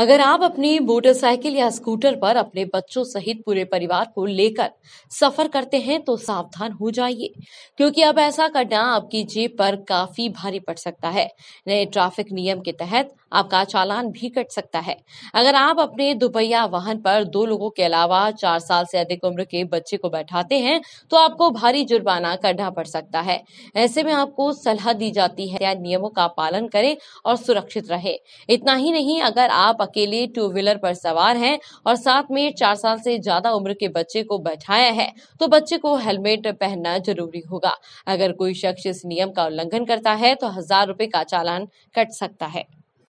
अगर आप अपनी मोटरसाइकिल या स्कूटर पर अपने बच्चों सहित पूरे परिवार को लेकर सफर करते हैं तो सावधान हो जाइए क्योंकि अब ऐसा करना आपकी जेब पर काफी भारी पड़ सकता है नए ट्रैफिक नियम के तहत आपका चालान भी कट सकता है अगर आप अपने दुपहिया वाहन पर दो लोगों के अलावा चार साल से अधिक उम्र के बच्चे को बैठाते हैं तो आपको भारी जुर्माना करना पड़ सकता है ऐसे में आपको सलाह दी जाती है नियमों का पालन करें और सुरक्षित रहे इतना ही नहीं अगर आप अकेले टू व्हीलर पर सवार हैं और साथ में चार साल से ज्यादा उम्र के बच्चे को बैठाया है तो बच्चे को हेलमेट पहनना जरूरी होगा अगर कोई शख्स इस नियम का उल्लंघन करता है तो हजार रुपए का चालान कट सकता है